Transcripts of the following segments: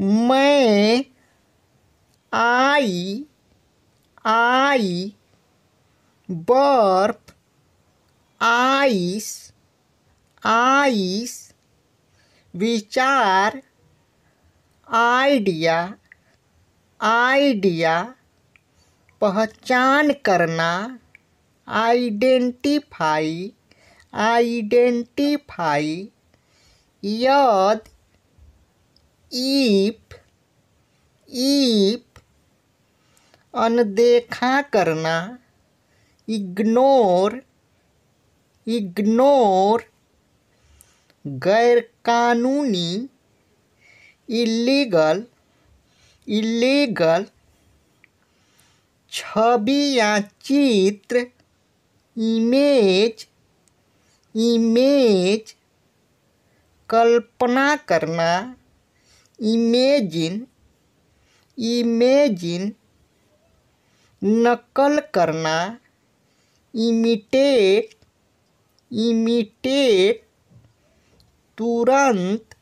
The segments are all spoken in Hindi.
मैं आई आई बर्फ आइस आइस विचार आइडिया आइडिया पहचान करना आइडेंटिफाई आइडेंटिफाई यद ईप ईप अनदेखा करना इग्नोर इग्नोर गैरकानूनी इलीगल इलीगल छवि या चित्र इमेज इमेज कल्पना करना इमेजिन इमेजिन नकल करना इमिटेट इमिटेट तुरंत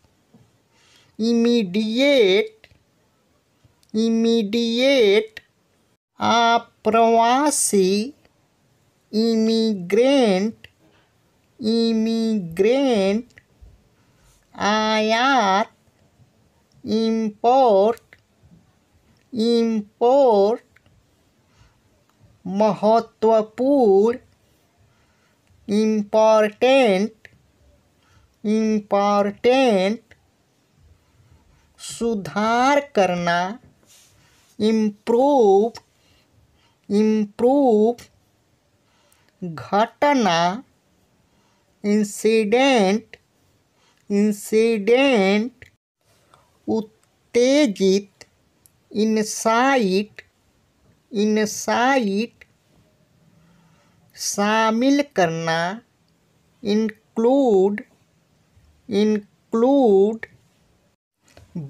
इमीडिएट इमीडिएट आप्रवासी इमिग्रेंट इमिग्रेंट आयात इम्पोर्ट इम्पोर्ट महत्वपूर्ण इम्पॉर्टेंट इम्पॉर्टेंट सुधार करना इम्प्रूव इम्प्रूव घटना इंसिडेंट इंसिडेंट उत्तेजित इनसाइट इनसाइट शामिल करना इंक्लूड इंक्लूड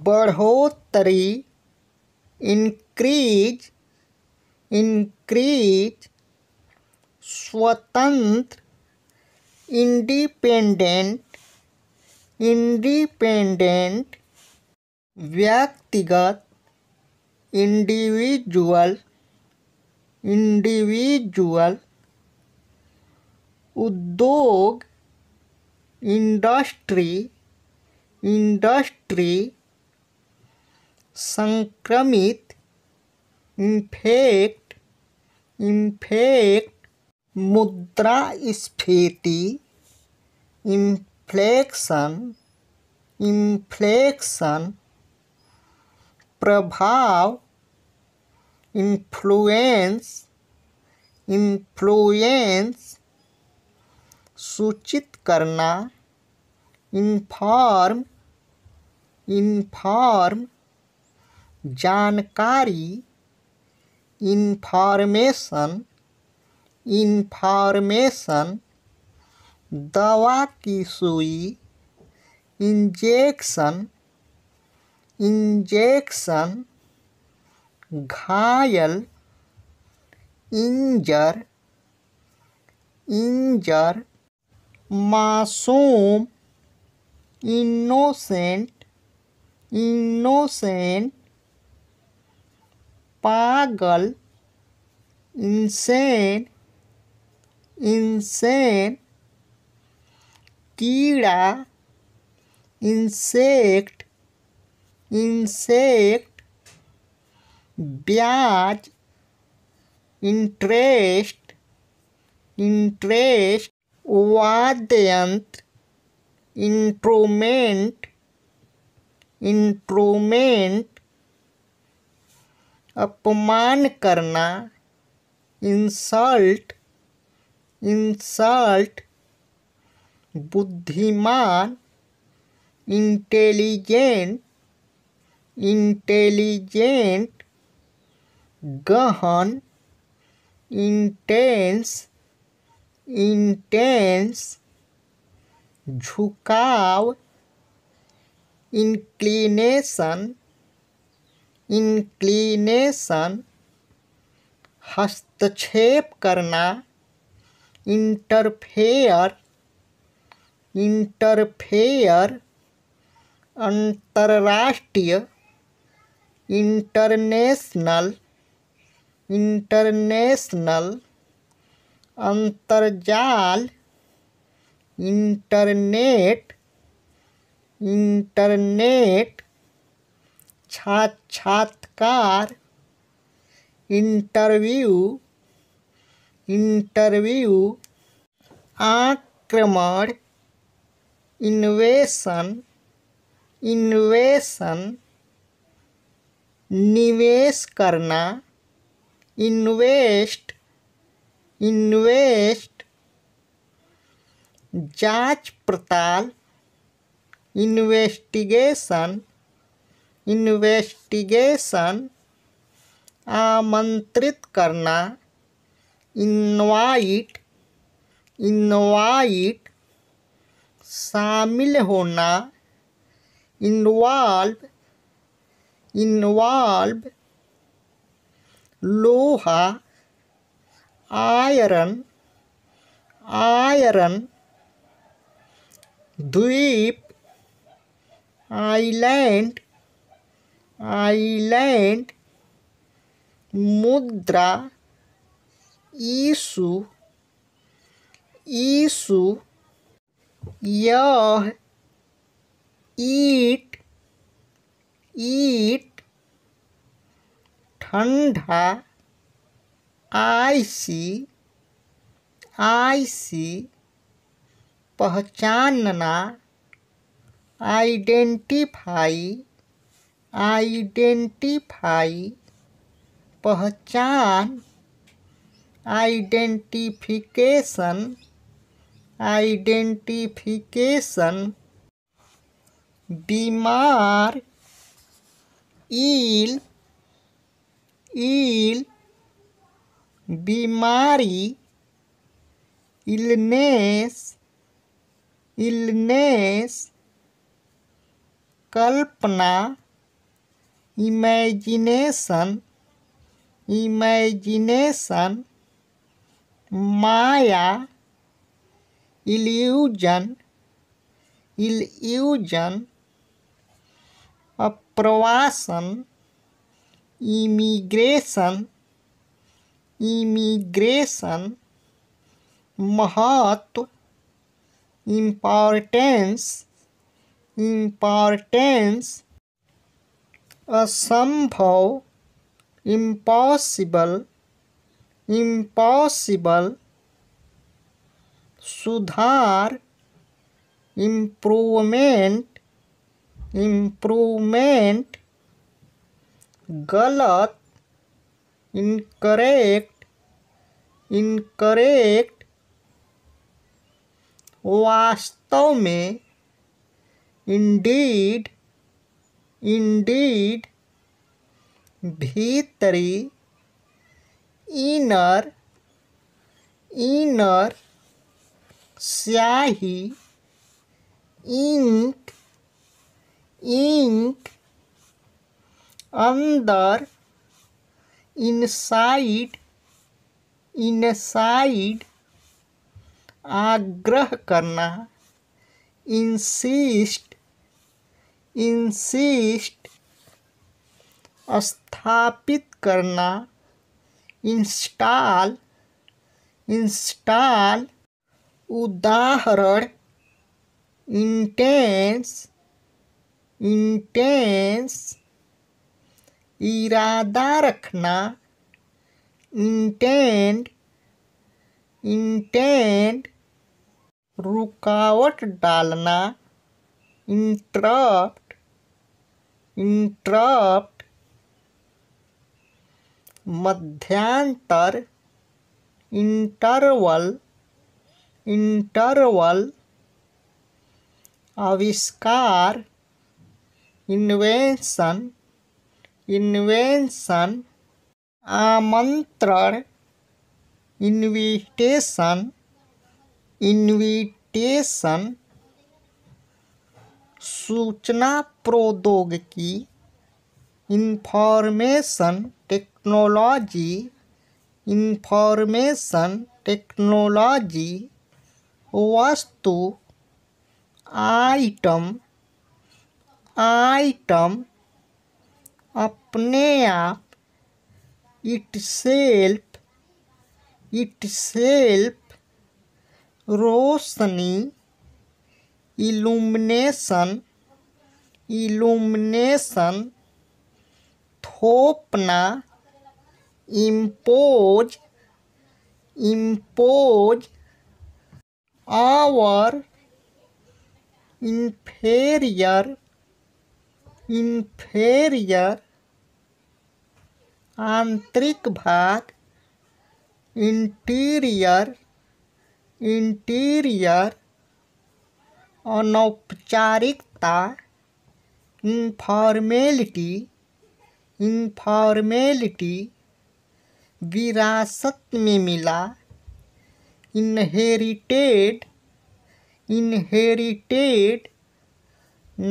बढ़ोतरी इंक्रीज इंक्रीज स्वतंत्र इंडिपेंडेंट इंडिपेंडेंट व्यक्तिगत इंडिविजुअल इंडिविजुअल उद्योग इंडस्ट्री इंडस्ट्री संक्रमित इन्फेक्ट इन्फेक्ट मुद्रास्फीति इन्फ्लेक्शन इन्फ्लेक्शन प्रभाव इन्फ्लुएंस इन्फ्लुएंस सूचित करना इन्फॉर्म इन्फॉर्म जानकारी इन्फॉर्मेशन इन्फॉर्मेशन दवा की सुई इंजेक्शन इंजेक्शन घायल इंजर इंजर मासूम इनोसेंट इनोसेंट पागल इंसेन इंसेन कीड़ा इंसेक्ट इंसेक्ट ब्याज इंटरेस्ट इंटरेस्ट वाद्य यंत्र इंट्रोमेंट इंट्रोमेंट अपमान करना इंसल्ट इंसल्ट बुद्धिमान इंटेलिजेंट इंटेलिजेंट गहन इंटेंस इंटेंस झुकाव इंक्लिनेशन इंक्लिनेशन हस्तक्षेप करना इंटरफेयर इंटरफेयर अंतर्राष्ट्रीय इंटरनेशनल इंटरनेशनल अंतर्जाल इंटरनेट इंटरनेट साक्षात्कार इंटरव्यू इंटरव्यू आक्रमण इन्वेशन इन्वेशन निवेश करना इन्वेस्ट इन्वेस्ट जांच पड़ताल इन्वेस्टिगेशन इन्वेस्टिगेशन आमंत्रित करना इनवाइट इनवाइट शामिल होना इन्वॉल्व involve लोहा आयरन आयरन द्वीप आइलैंड आइलैंड मुद्रा ईशु ईसु यह ईट ईट ठंडा आईसी आईसी पहचानना आइडेंटिफाई आइडेंटिफाई पहचान आइडेंटिफिकेशन आइडेंटिफिकेशन बीमार ईल ईल बीमारी इलनेस इलनेस कल्पना इमेजिनेशन इमेजिनेशन माया इल्यूजन इल्यूजन प्रवासन इमिग्रेशन इमिग्रेशन महत्व इम्पॉर्टेंस इम्पॉर्टेंस असंभव इम्पॉसिबल इम्पॉसिबल सुधार इम्प्रूवमेंट इम्प्रूवमेंट गलत इनकरेक्ट इनकरेक्ट वास्तव में इंडीड इंडीड भीतरी इनर इनर स्याही इंक इंक अंदर इनसाइड इनसाइड आग्रह करना इंसिस्ट इंसिस्ट स्थापित करना इंस्टॉल इंस्टॉल उदाहरण इंटेंस इंटेंस इरादा रखना इंटेंड इंटेंड रुकावट डालना इंटरप्ट इंटरप्ट मध्यांतर इंटरवल इंटरवल आविष्कार इन्वेंशन इन्वेंशन आमंत्रण इन्विटेशन इन्विटेशन सूचना प्रौद्योगिकी इंफॉर्मेशन टेक्नोलॉजी इंफॉर्मेशन टेक्नोलॉजी वस्तु आइटम आइटम अपने आप इट सेल्फ इट सेल्फ रोशनी इल्यूमिनेशन इल्यूमिनेशन थोपना इम्पोज इम्पोज आवर इन्फेरियर इन्फेरियर आंतरिक भाग इंटीरियर इंटीरियर अनौपचारिकता इनफॉर्मेलिटी इनफॉर्मेलिटी विरासत में मिला इनहेरिटेड इनहेरिटेड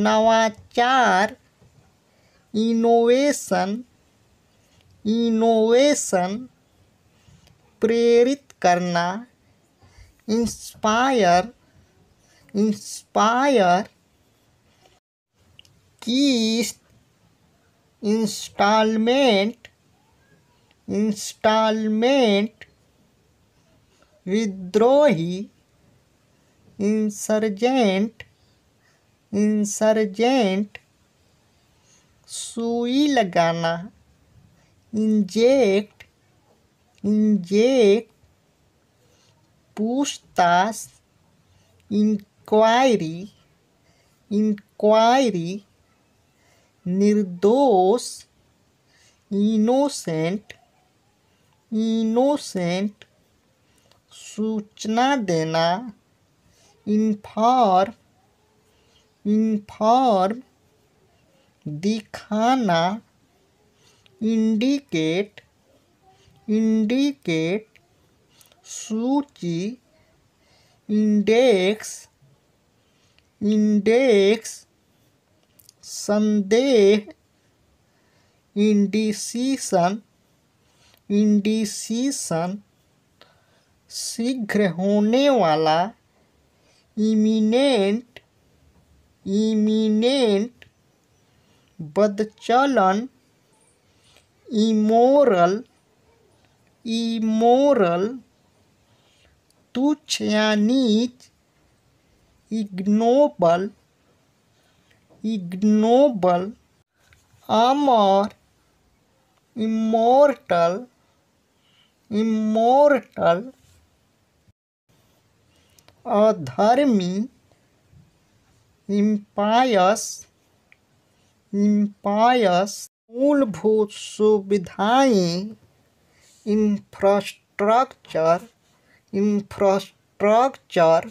नवाचार इनोवेशन इनोवेशन प्रेरित करना इंस्पायर इंस्पायर किस्त इंस्टॉलमेंट इंस्टॉलमेंट विद्रोही इंसर्जेंट इंसर्जेंट सुई लगाना इंजेक्ट इंजेक्ट पूछताछ इंक्वायरी इंक्वायरी निर्दोष इनोसेंट इनोसेंट सूचना देना इन्फॉर्म इन्फॉर्म दिखाना इंडिकेट इंडिकेट सूची इंडेक्स इंडेक्स संदेह इंडिसीसन इंडिसीसन शीघ्र होने वाला इमिनेंट इमिनेंट बदचलन इमोरल इमोरल तुच्छ या नीच इग्नोबल इग्नोबल अमर इमोर्टल इमोर्टल अधर्मी इम्पायस इम्पायस मूलभूत सुविधाएं इंफ्रास्ट्रक्चर इंफ्रास्ट्रक्चर